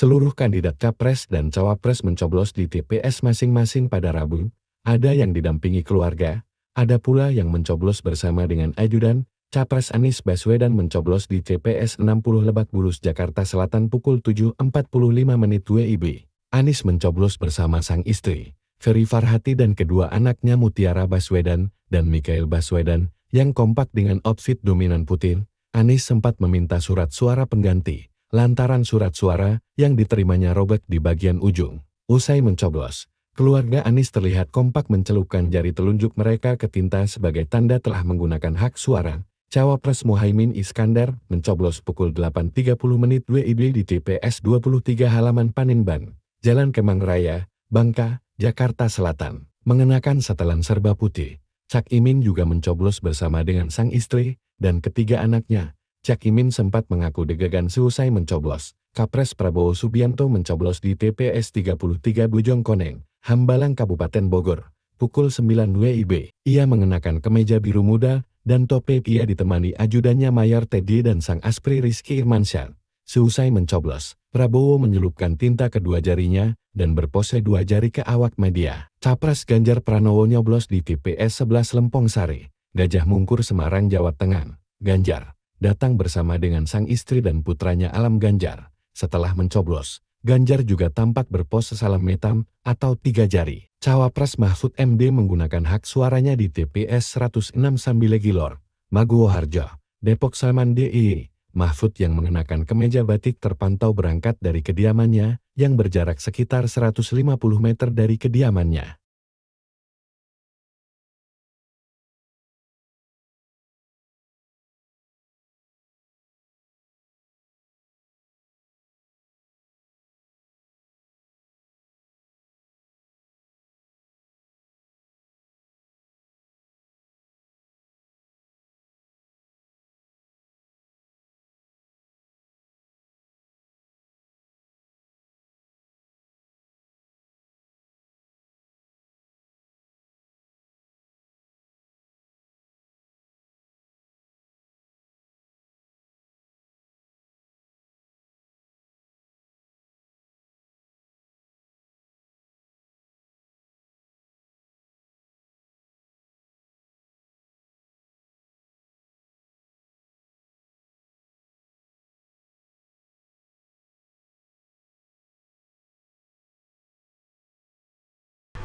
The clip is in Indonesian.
Seluruh kandidat capres dan cawapres mencoblos di TPS masing-masing pada Rabu. Ada yang didampingi keluarga, ada pula yang mencoblos bersama dengan ajudan. Capres Anies Baswedan mencoblos di TPS 60 Lebak Bulus Jakarta Selatan pukul 7.45 menit WIB. Anies mencoblos bersama sang istri, Ferry Farhati dan kedua anaknya Mutiara Baswedan dan Mikael Baswedan, yang kompak dengan outfit dominan Putin. Anies sempat meminta surat suara pengganti lantaran surat suara yang diterimanya robek di bagian ujung. Usai mencoblos, keluarga Anis terlihat kompak mencelupkan jari telunjuk mereka ke tinta sebagai tanda telah menggunakan hak suara. Cawapres Muhaimin Iskandar mencoblos pukul 8.30 menit WIB di TPS 23 halaman Paninban, Jalan Kemang Raya, Bangka, Jakarta Selatan. Mengenakan setelan serba putih, Cak Imin juga mencoblos bersama dengan sang istri dan ketiga anaknya, Cakimin sempat mengaku degagan seusai mencoblos. Kapres Prabowo Subianto mencoblos di TPS 33 Bojong Koneng, Hambalang Kabupaten Bogor, pukul 9 WIB. Ia mengenakan kemeja biru muda, dan topi. ia ditemani ajudannya Mayor Teddy dan sang aspri Rizky Irmansyah. Seusai mencoblos, Prabowo menyelupkan tinta kedua jarinya dan berpose dua jari ke awak media. Capres Ganjar Pranowo nyoblos di TPS 11 Lempong Sari, Gajah Mungkur Semarang Jawa Tengah. Ganjar, datang bersama dengan sang istri dan putranya Alam Ganjar. Setelah mencoblos, Ganjar juga tampak berpose salam metam atau tiga jari. Cawapres Mahfud MD menggunakan hak suaranya di TPS 106 Sambilegilor, Harjo, Depok Salman DIY. Mahfud yang mengenakan kemeja batik terpantau berangkat dari kediamannya yang berjarak sekitar 150 meter dari kediamannya.